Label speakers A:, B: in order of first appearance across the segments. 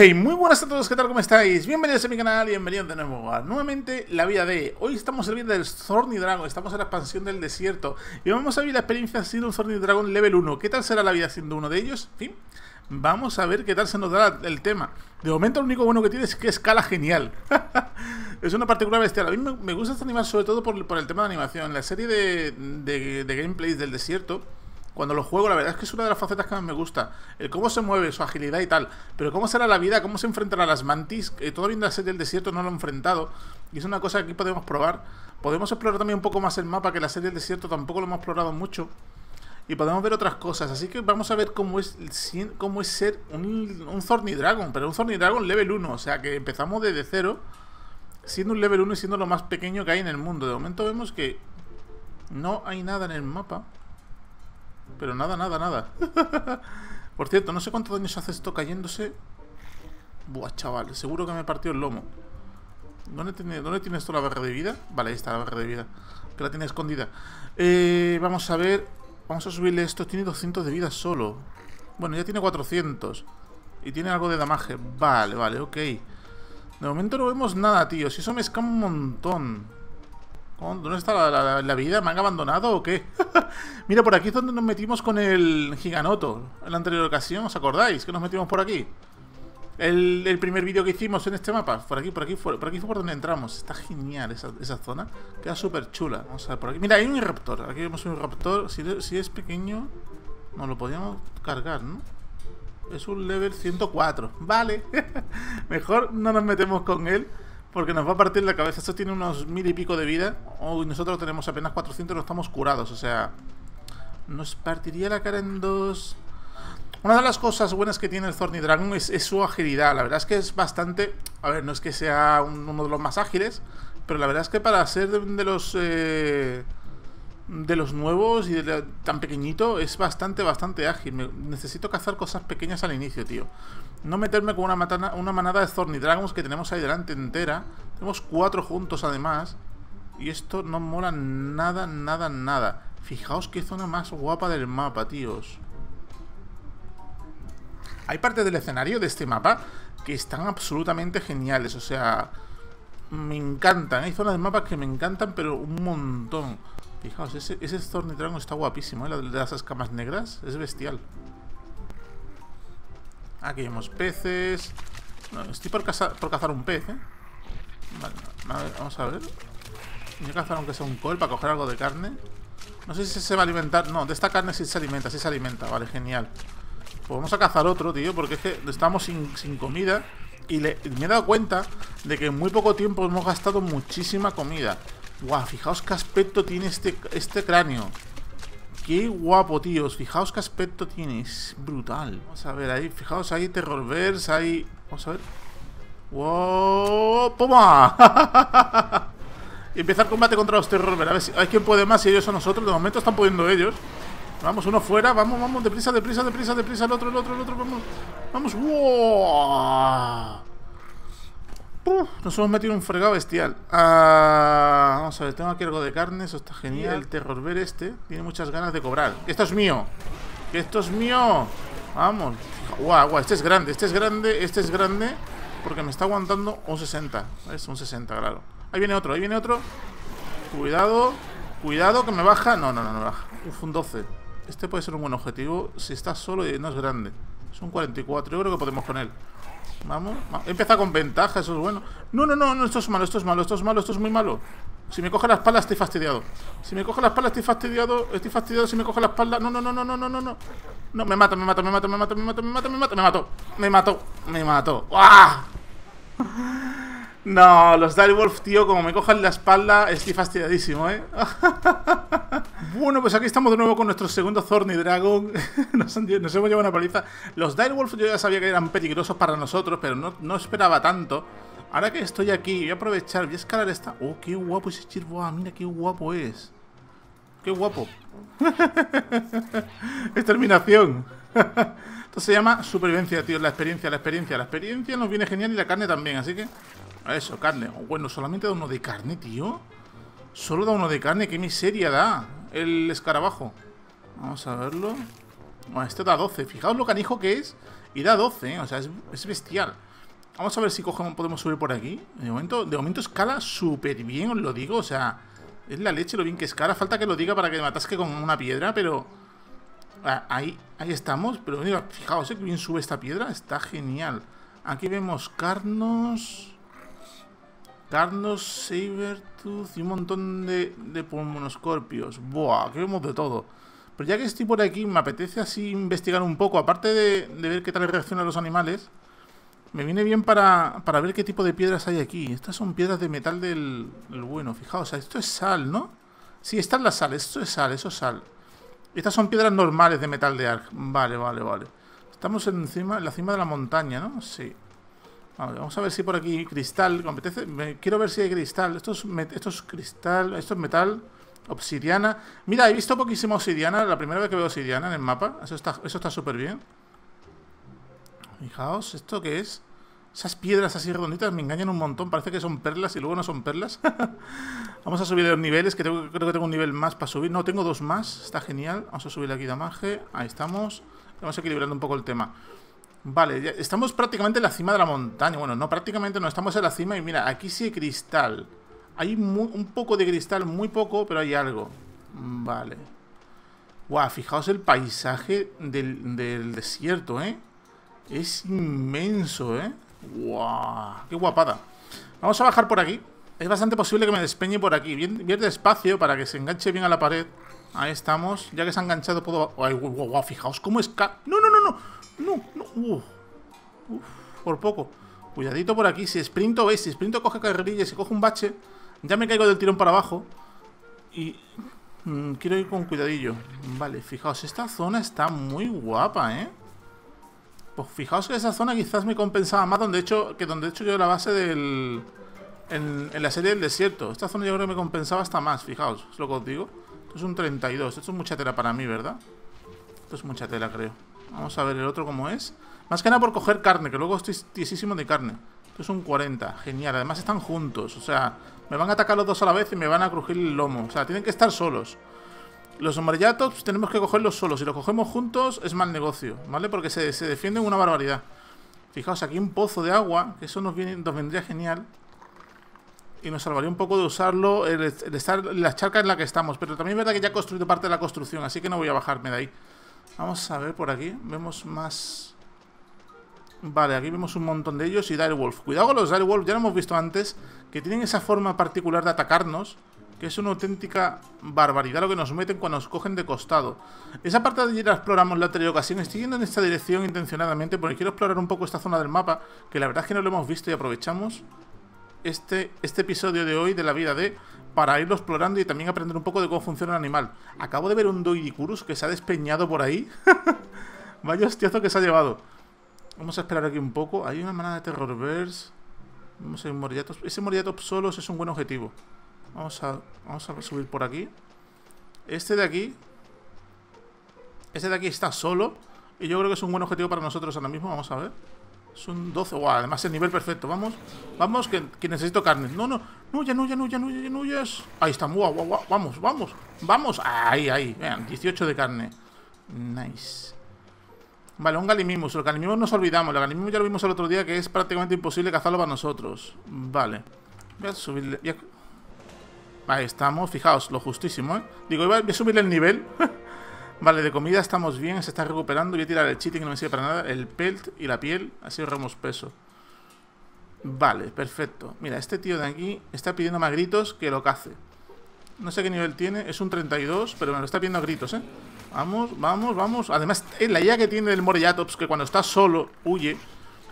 A: Hey, muy buenas a todos, ¿qué tal? ¿Cómo estáis? Bienvenidos a mi canal y bienvenidos de nuevo a nuevamente la vida de... Hoy estamos en el vida del Dragon, estamos en la expansión del desierto y vamos a vivir la experiencia siendo un Thorny Dragon level 1. ¿Qué tal será la vida siendo uno de ellos? En fin, vamos a ver qué tal se nos dará el tema. De momento lo único bueno que tiene es que escala genial. es una particular bestial. A mí me gusta este animal sobre todo por, el tema de animación. La serie de gameplays del desierto cuando lo juego, la verdad es que es una de las facetas que más me gusta. El cómo se mueve, su agilidad y tal. Pero cómo será la vida, cómo se enfrentará a las mantis. que todavía en la serie del desierto no lo he enfrentado. Y es una cosa que aquí podemos probar. Podemos explorar también un poco más el mapa, que la serie del desierto tampoco lo hemos explorado mucho. Y podemos ver otras cosas. Así que vamos a ver cómo es, cómo es ser un, un Dragon. Pero un Thorny Dragon level 1. O sea que empezamos desde cero. Siendo un level 1 y siendo lo más pequeño que hay en el mundo. De momento vemos que no hay nada en el mapa. Pero nada, nada, nada. Por cierto, no sé daño se hace esto cayéndose. Buah, chaval, seguro que me partió el lomo. ¿Dónde tiene, ¿Dónde esto la barra de vida? Vale, ahí está la barra de vida. Que la tiene escondida. Eh, vamos a ver. Vamos a subirle esto. Tiene 200 de vida solo. Bueno, ya tiene 400. Y tiene algo de damaje. Vale, vale, ok. De momento no vemos nada, tío. Si eso me escama un montón. ¿Dónde está la, vida? ¿Me han abandonado o qué? Mira, por aquí es donde nos metimos con el giganoto. En la anterior ocasión, ¿os acordáis? Que nos metimos por aquí. El, primer vídeo que hicimos en este mapa. Por aquí, por aquí, por, aquí fue por donde entramos. Está genial esa, zona. Queda súper chula. Vamos a ver por aquí. Mira, hay un raptor. Aquí vemos un raptor. Si, es pequeño, nos lo podíamos cargar, ¿no? Es un level 104. Vale. Mejor no nos metemos con él. Porque nos va a partir la cabeza. Esto tiene unos mil y pico de vida. Oh, nosotros tenemos apenas 400 y no estamos curados. O sea, nos partiría la cara en dos. Una de las cosas buenas que tiene el Thorny Dragon es, es su agilidad. La verdad es que es bastante... A ver, no es que sea uno de los más ágiles, pero la verdad es que para ser de, los... Eh, de los nuevos y de tan pequeñito es bastante, bastante ágil. necesito cazar cosas pequeñas al inicio, tío. No meterme con una, una manada de Thorny Dragons que tenemos ahí delante entera. Tenemos cuatro juntos además. Y esto no mola nada, nada, nada. Fijaos qué zona más guapa del mapa, tíos. Hay partes del escenario de este mapa que están absolutamente geniales. O sea, me encantan. Hay zonas de mapas que me encantan, pero un montón. Fijaos, ese, ese Dragon está guapísimo, ¿eh? La de las escamas negras. Es bestial. Aquí vemos peces. estoy por, por cazar un pez, ¿eh? Vale, vamos a ver. Voy a cazar aunque sea un col para coger algo de carne. No sé si se va a alimentar. No, de esta carne sí se alimenta, sí se alimenta. Vale, genial. Pues vamos a cazar otro, tío, porque es que estamos sin, sin comida y me he dado cuenta de que en muy poco tiempo hemos gastado muchísima comida. Guau, fijaos qué aspecto tiene este, este cráneo. Qué guapo, tíos. Fijaos qué aspecto tiene. Es brutal. Vamos a ver ahí. Fijaos, ahí, Terrorverse, Ahí, Vamos a ver. ¡Wow! ¡Poma! Empezar combate contra los Terrorverse. A ver si hay quien puede más si ellos o nosotros. De momento están pudiendo ellos. Vamos, uno fuera, vamos, vamos, deprisa, deprisa, deprisa, deprisa, el otro, el otro, el otro, vamos. Vamos, wow. nos hemos metido un fregado bestial. Ah, vamos a ver, tengo aquí algo de carne, eso está genial. El terror ver este tiene muchas ganas de cobrar. Esto es mío. esto es mío. Vamos. Guau, wow, este es grande, este es grande, este es grande. Porque me está aguantando un 60. Es un 60, claro. Ahí viene otro, ahí viene otro. Cuidado. Cuidado que me baja. No, no, no, no baja. un 12. Este puede ser un buen objetivo si está solo y no es grande. Son 44, yo creo que podemos con él. Vamos, empieza con ventaja, eso es bueno. No, no, no, no, esto es malo, esto es malo, esto es malo, esto es muy malo. Si me coge la espalda estoy fastidiado. Si me coge la espalda estoy fastidiado, estoy fastidiado si me coge la espalda. No, no, no, no, no, no, no, no. me mata, me mato, me mato, me mato, me mato, me mato, me mato. me mató. Me mató, me mató. ¡Ah! No, los direwolf tío, como me cojan la espalda, estoy fastidiadísimo, ¿eh? bueno, pues aquí estamos de nuevo con nuestro segundo Thorny Dragon. nos, hemos llevado una paliza. Los direwolf yo ya sabía que eran peligrosos para nosotros, pero no, no esperaba tanto. Ahora que estoy aquí, voy a aprovechar, voy a escalar esta... ¡Oh, qué guapo ese Chirboa! Ah, mira qué guapo es. ¡Qué guapo! Exterminación. Esto se llama supervivencia, tío. La experiencia, la experiencia, la experiencia nos viene genial y la carne también, así que eso, carne. Oh, bueno, solamente da uno de carne, tío. Solo da uno de carne. Qué miseria da el escarabajo. Vamos a verlo. Bueno, este da 12. Fijaos lo canijo que es. Y da 12, ¿eh? o sea, es, bestial. Vamos a ver si podemos subir por aquí. De momento, de momento escala súper bien, os lo digo. O sea, es la leche lo bien que escala. Falta que lo diga para que me atasque con una piedra, pero... ahí, ahí estamos. Pero mira, fijaos, ¿eh? que bien sube esta piedra. Está genial. Aquí vemos carnos... Carnos, Sabertooth y un montón de, de pulmonoscorpios. Buah, que vemos de todo. Pero ya que estoy por aquí, me apetece así investigar un poco. Aparte de, ver qué tal reaccionan los animales, me viene bien para, ver qué tipo de piedras hay aquí. Estas son piedras de metal del, bueno. Fijaos, o esto es sal, ¿no? Sí, esta es la sal, esto es sal, eso es sal. Estas son piedras normales de metal de arc. Vale, vale, vale. Estamos encima, en la cima de la montaña, ¿no? Sí vamos a ver si por aquí cristal. compete. quiero ver si hay cristal. Esto es, cristal, esto es metal. Obsidiana. Mira, he visto poquísima obsidiana. La primera vez que veo obsidiana en el mapa. Eso está súper eso está bien. Fijaos, ¿esto qué es? Esas piedras así redonditas me engañan un montón. Parece que son perlas y luego no son perlas. Vamos a subir los niveles, que creo que tengo un nivel más para subir. No, tengo dos más. Está genial. Vamos a subir aquí damaje. Ahí estamos. Vamos equilibrando un poco el tema. Vale, estamos prácticamente en la cima de la montaña. Bueno, no, prácticamente no, estamos en la cima y mira, aquí sí hay cristal. Hay un poco de cristal, muy poco, pero hay algo. Vale. Guau, fijaos el paisaje del, desierto, ¿eh? Es inmenso, ¿eh? Guau, qué guapada. Vamos a bajar por aquí. Es bastante posible que me despeñe por aquí. Bien, bien despacio para que se enganche bien a la pared. Ahí estamos. Ya que se ha enganchado puedo... Ay, guau, fijaos cómo es No, no, no, no. No, no. Uf. por poco. Cuidadito por aquí. Si sprinto, veis, si sprinto coge carrerilla y si coge un bache, ya me caigo del tirón para abajo. Y... Mm, quiero ir con cuidadillo. Vale, fijaos, esta zona está muy guapa, ¿eh? Pues fijaos que esa zona quizás me compensaba más donde hecho, que donde he hecho yo la base del... En, en la serie del desierto. Esta zona yo creo que me compensaba hasta más, fijaos, es lo que os digo. Esto es un 32. Esto es mucha tela para mí, ¿verdad? Esto es mucha tela, creo. Vamos a ver el otro cómo es. Más que nada por coger carne, que luego estoy tiesísimo de carne. Esto es un 40. Genial. Además están juntos. O sea, me van a atacar los dos a la vez y me van a crujir el lomo. O sea, tienen que estar solos. Los sombrillatos pues, tenemos que cogerlos solos. Si los cogemos juntos es mal negocio, ¿vale? Porque se, se defienden una barbaridad. Fijaos, aquí un pozo de agua, que eso nos, nos vendría genial y nos salvaría un poco de usarlo, el, estar en la charca en la que estamos. Pero también es verdad que ya he construido parte de la construcción, así que no voy a bajarme de ahí. Vamos a ver por aquí, vemos más... Vale, aquí vemos un montón de ellos y Direwolf. Cuidado con los Direwolf, ya lo hemos visto antes, que tienen esa forma particular de atacarnos, que es una auténtica barbaridad lo que nos meten cuando nos cogen de costado. Esa parte de allí la exploramos la anterior ocasión, estoy yendo en esta dirección intencionadamente porque quiero explorar un poco esta zona del mapa, que la verdad es que no lo hemos visto y aprovechamos este, este episodio de hoy de la vida de para irlo explorando y también aprender un poco de cómo funciona el animal. Acabo de ver un Doidicurus que se ha despeñado por ahí. Vaya hostiazo que se ha llevado. Vamos a esperar aquí un poco. Hay una manada de Terror Vamos a ir Ese morriato solos es un buen objetivo. Vamos a, vamos a subir por aquí. Este de aquí. Este de aquí está solo. Y yo creo que es un buen objetivo para nosotros ahora mismo. Vamos a ver. Son 12. además el nivel perfecto. Vamos, vamos, que, necesito carne. No, no, no, ya no, ya no, ya no, ya no, ya Ahí está, guau guau Vamos, vamos, vamos. Ahí, ahí. Vean, 18 de carne. Nice. Vale, un galimimus. Los galimimus nos olvidamos. El galimimus ya lo vimos el otro día que es prácticamente imposible cazarlo para nosotros. Vale. Voy a subirle. Ahí estamos, fijaos, lo justísimo, ¿eh? Digo, voy a subirle el nivel. Vale, de comida estamos bien, se está recuperando. Voy a tirar el chiti no me sirve para nada. El pelt y la piel, así ahorramos peso. Vale, perfecto. Mira, este tío de aquí está pidiendo más gritos que lo cace. No sé qué nivel tiene, es un 32, pero me lo está pidiendo a gritos, ¿eh? Vamos, vamos, vamos. Además, la idea que tiene el Morellatops, que cuando está solo huye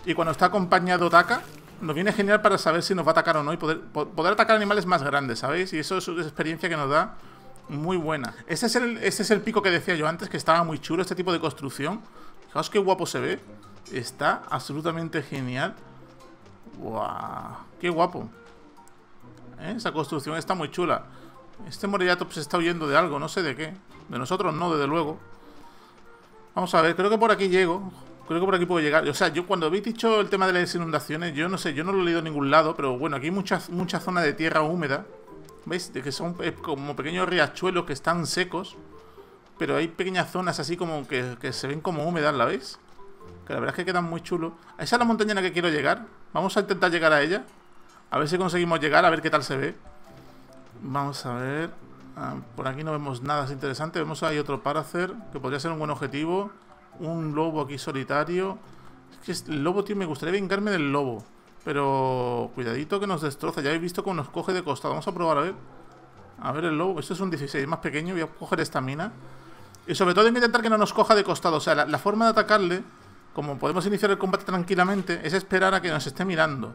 A: y cuando está acompañado ataca, nos viene genial para saber si nos va a atacar o no y poder, poder atacar animales más grandes, ¿sabéis? Y eso es una experiencia que nos da muy buena. Ese es, el, es el pico que decía yo antes, que estaba muy chulo este tipo de construcción. Fijaos qué guapo se ve. Está absolutamente genial. ¡Guau! ¡Qué guapo! ¿Eh? Esa construcción está muy chula. Este Morellato pues, se está huyendo de algo, no sé de qué. De nosotros no, desde luego. Vamos a ver, creo que por aquí llego. Creo que por aquí puedo llegar. O sea, yo cuando habéis dicho el tema de las inundaciones, yo no sé, yo no lo he leído en ningún lado, pero bueno, aquí hay mucha zona de tierra húmeda. ¿Veis? que son eh, como pequeños riachuelos que están secos. Pero hay pequeñas zonas así como que, se ven como húmedas, ¿la veis? Que la verdad es que quedan muy chulos. Esa es la montaña que quiero llegar. Vamos a intentar llegar a ella. A ver si conseguimos llegar, a ver qué tal se ve. Vamos a ver. Ah, por aquí no vemos nada es interesante. Vemos ahí otro Paracer, que podría ser un buen objetivo. Un lobo aquí solitario. Es que el lobo, tío, me gustaría vengarme del lobo. Pero cuidadito que nos destroza. Ya habéis visto cómo nos coge de costado. Vamos a probar a ver. A ver el lobo. Esto es un 16 más pequeño. Voy a coger esta mina. Y sobre todo hay que intentar que no nos coja de costado. O sea, la, forma de atacarle, como podemos iniciar el combate tranquilamente, es esperar a que nos esté mirando.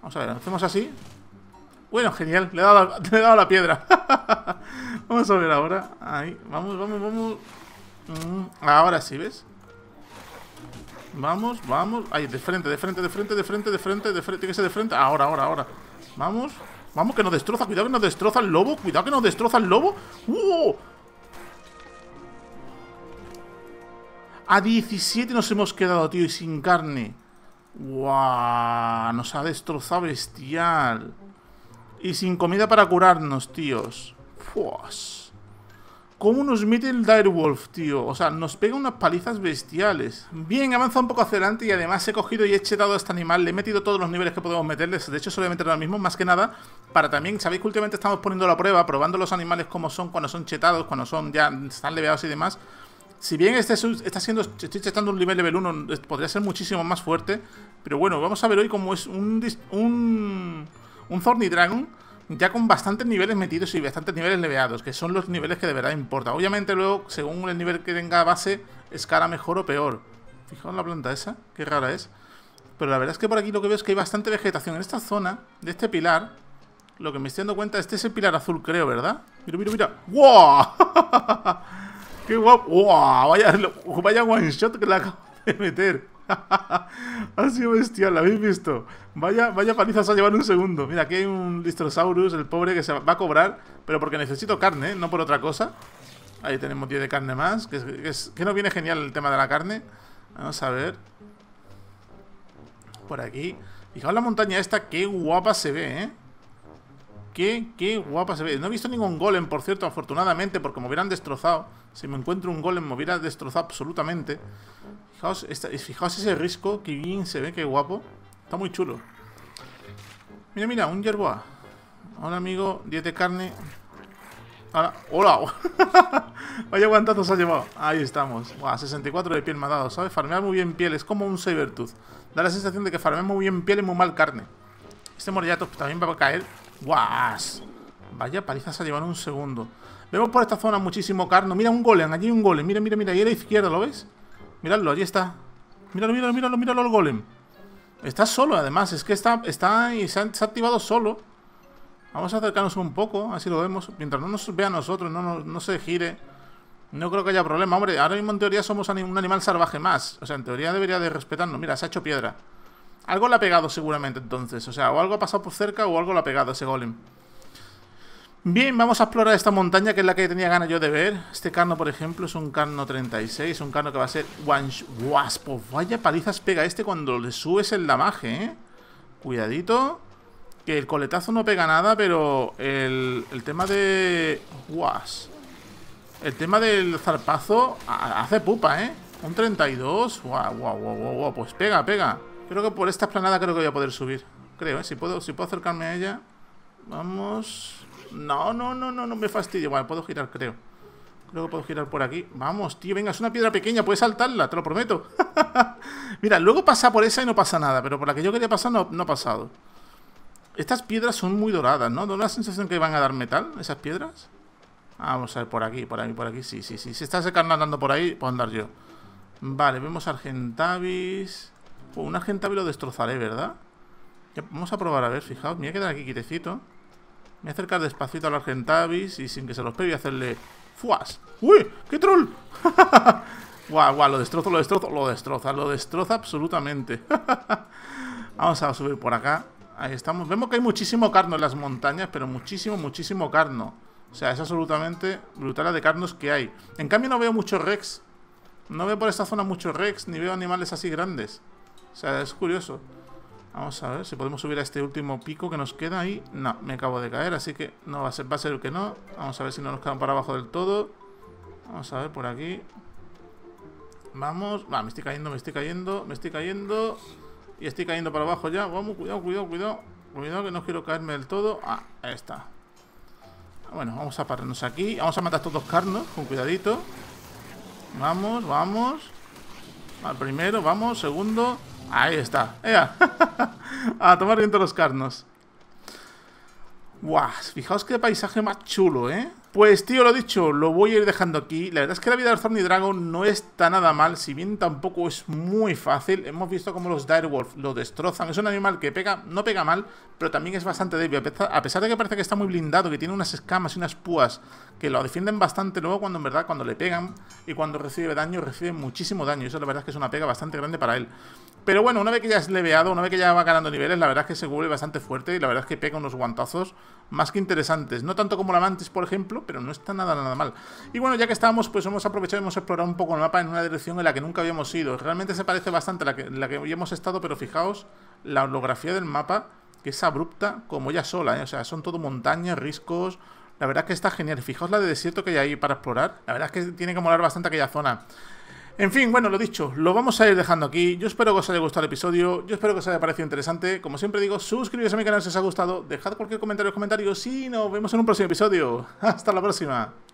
A: Vamos a ver, hacemos así. Bueno, genial, le he la, le he dado la piedra. vamos a ver ahora. Ahí, vamos, vamos, vamos. Mm, ahora sí, ¿ves? Vamos, vamos. Ahí, de frente, de frente, de frente, de frente, de frente, de frente. que ser de frente. Ahora, ahora, ahora. Vamos. Vamos, que nos destroza. Cuidado que nos destroza el lobo. Cuidado que nos destroza el lobo. ¡Uh! A 17 nos hemos quedado, tío, y sin carne. ¡Guau! Nos ha destrozado bestial. Y sin comida para curarnos, tíos. ¡Fuas! ¿Cómo nos mete el Direwolf, tío? O sea, nos pega unas palizas bestiales. Bien, avanza un poco hacia adelante y además he cogido y he chetado a este animal. Le he metido todos los niveles que podemos meterles. De hecho, solamente lo mismo, más que nada. Para también, sabéis que últimamente estamos poniendo la prueba, probando los animales como son, cuando son chetados, cuando son ya están leveados y demás. Si bien este está siendo, estoy chetando un nivel nivel 1, podría ser muchísimo más fuerte. Pero bueno, vamos a ver hoy cómo es un, un, un Thorny Dragon ya con bastantes niveles metidos y bastantes niveles leveados, que son los niveles que de verdad importa. Obviamente luego, según el nivel que tenga base, escala mejor o peor. Fijaos la planta esa, qué rara es. Pero la verdad es que por aquí lo que veo es que hay bastante vegetación. En esta zona, de este pilar, lo que me estoy dando cuenta, este es el pilar azul, creo, ¿verdad? Mira, mira, mira. ¡Wow! ¡Qué guapo! ¡Wow! Vaya, vaya one shot que le acabo de meter. ha sido bestial, ¿la habéis visto? Vaya, vaya palizas a llevar un segundo. Mira, aquí hay un distrosaurus, el pobre, que se va a cobrar, pero porque necesito carne, no por otra cosa. Ahí tenemos 10 de carne más, que, es, que no viene genial el tema de la carne. Vamos a ver. Por aquí. Fijaos la montaña esta, qué guapa se ve, ¿eh? Qué, qué guapa se ve. No he visto ningún golem, por cierto, afortunadamente, porque me hubieran destrozado. Si me encuentro un golem, me hubiera destrozado absolutamente. Fijaos, fijaos ese risco, que bien se ve, qué guapo. Está muy chulo. Mira, mira, un yerboa. Hola, amigo, 10 de carne. Hola, vaya cuánto nos ha llevado. Ahí estamos. Buah, 64 de piel me ha dado, ¿sabes? Farmear muy bien piel, es como un Sabertooth. Da la sensación de que farmeas muy bien piel y muy mal carne. Este morillato pues, también va a caer ¡Guas! Vaya paliza se ha un segundo. Vemos por esta zona muchísimo carno. Mira un golem, allí hay un golem. Mira, mira, mira. Ahí a la izquierda, ¿lo ves? Miradlo, allí está. Míralo, míralo, míralo, míralo el golem. Está solo, además. Es que está, está y se ha, activado solo. Vamos a acercarnos un poco, así lo vemos. Mientras no nos vea a nosotros, no, no, no se gire. No creo que haya problema. Hombre, ahora mismo en teoría somos un animal salvaje más. O sea, en teoría debería de respetarnos. Mira, se ha hecho piedra. Algo le ha pegado seguramente entonces. O sea, o algo ha pasado por cerca o algo le ha pegado ese golem. Bien, vamos a explorar esta montaña que es la que tenía ganas yo de ver. Este carno, por ejemplo, es un carno 36. Un carno que va a ser one wasp. Pues vaya palizas pega este cuando le subes el damaje, ¿eh? Cuidadito. Que el coletazo no pega nada, pero el, el tema de... Guas. El tema del zarpazo hace pupa, ¿eh? Un 32. guau, Pues pega, pega. Creo que por esta esplanada creo que voy a poder subir. Creo, ¿eh? Si puedo, si puedo acercarme a ella. Vamos. No, no, no, no, no me fastidio. Vale, puedo girar, creo. Creo que puedo girar por aquí. Vamos, tío, venga, es una piedra pequeña, puedes saltarla, te lo prometo. Mira, luego pasa por esa y no pasa nada, pero por la que yo quería pasar no, ha pasado. Estas piedras son muy doradas, ¿no? ¿Da la sensación que van a dar metal esas piedras? Vamos a ver, por aquí, por aquí, por aquí. Sí, sí, sí. Si estás andando por ahí, puedo andar yo. Vale, vemos Argentavis. Pues un Argentavis lo destrozaré, ¿verdad? vamos a probar, a ver, fijaos. Me voy a quedar aquí quitecito. Me voy a acercar despacito al Argentavis y sin que se los pegue hacerle... ¡Fuas! ¡Uy! ¡Qué troll! ¡Guau, guau! Lo destrozo, lo destrozo, lo destroza, lo destroza absolutamente. Vamos a subir por acá. Ahí estamos. Vemos que hay muchísimo carno en las montañas, pero muchísimo, muchísimo carno. O sea, es absolutamente brutal la de carnos que hay. En cambio no veo muchos rex. No veo por esta zona muchos rex, ni veo animales así grandes. O sea, es curioso. Vamos a ver si podemos subir a este último pico que nos queda ahí. No, me acabo de caer, así que no va a ser, va a ser que no. Vamos a ver si no nos quedan para abajo del todo. Vamos a ver por aquí. Vamos. Va, me estoy cayendo, me estoy cayendo, me estoy cayendo. Y estoy cayendo para abajo ya. Vamos, cuidado, cuidado, cuidado. Cuidado que no quiero caerme del todo. Ah, ahí está. Bueno, vamos a pararnos aquí. Vamos a matar a todos carnos, con cuidadito. Vamos, vamos. Al primero, vamos. Segundo. Ahí está. a tomar viento los carnos. Buah, fijaos qué paisaje más chulo, ¿eh? Pues tío, lo dicho, lo voy a ir dejando aquí. La verdad es que la vida del Thorny Dragon no está nada mal, si bien tampoco es muy fácil. Hemos visto cómo los Direwolf lo destrozan. Es un animal que pega, no pega mal, pero también es bastante débil. A pesar de que parece que está muy blindado, que tiene unas escamas y unas púas que lo defienden bastante luego cuando en verdad, cuando le pegan y cuando recibe daño, recibe muchísimo daño. Eso la verdad es que es una pega bastante grande para él. Pero bueno, una vez que ya es leveado, una vez que ya va ganando niveles, la verdad es que se vuelve bastante fuerte y la verdad es que pega unos guantazos más que interesantes. No tanto como la Mantis, por ejemplo, pero no está nada, nada mal. Y bueno, ya que estábamos, pues hemos aprovechado y hemos explorado un poco el mapa en una dirección en la que nunca habíamos ido. Realmente se parece bastante a la que, la que hemos estado, pero fijaos la holografía del mapa, que es abrupta como ya sola. ¿eh? O sea, son todo montañas, riscos, la verdad es que está genial. Fijaos la de desierto que hay ahí para explorar. La verdad es que tiene que molar bastante aquella zona. En fin, bueno, lo dicho, lo vamos a ir dejando aquí. Yo espero que os haya gustado el episodio, yo espero que os haya parecido interesante. Como siempre digo, suscribiros a mi canal si os ha gustado, dejad cualquier comentario en los comentarios y nos vemos en un próximo episodio. Hasta la próxima.